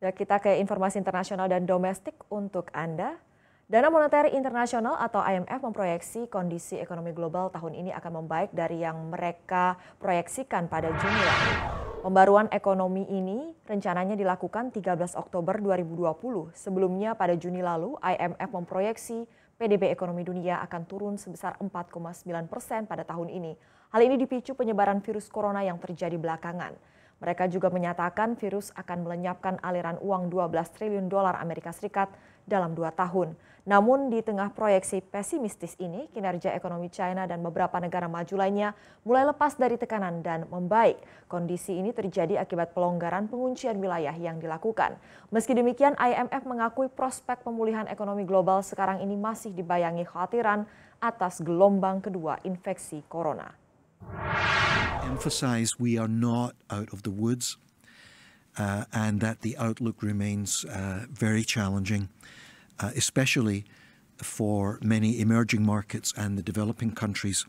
Ya, kita ke informasi internasional dan domestik untuk Anda. Dana Moneter Internasional atau IMF memproyeksi kondisi ekonomi global tahun ini akan membaik dari yang mereka proyeksikan pada Juni Pembaruan ekonomi ini rencananya dilakukan 13 Oktober 2020. Sebelumnya pada Juni lalu IMF memproyeksi PDB ekonomi dunia akan turun sebesar 4,9 persen pada tahun ini. Hal ini dipicu penyebaran virus corona yang terjadi belakangan. Mereka juga menyatakan virus akan melenyapkan aliran uang 12 triliun dolar Amerika Serikat dalam dua tahun. Namun di tengah proyeksi pesimistis ini, kinerja ekonomi China dan beberapa negara maju lainnya mulai lepas dari tekanan dan membaik. Kondisi ini terjadi akibat pelonggaran penguncian wilayah yang dilakukan. Meski demikian, IMF mengakui prospek pemulihan ekonomi global sekarang ini masih dibayangi khawatiran atas gelombang kedua infeksi corona. emphasize we are not out of the woods uh, and that the outlook remains uh, very challenging, uh, especially for many emerging markets and the developing countries.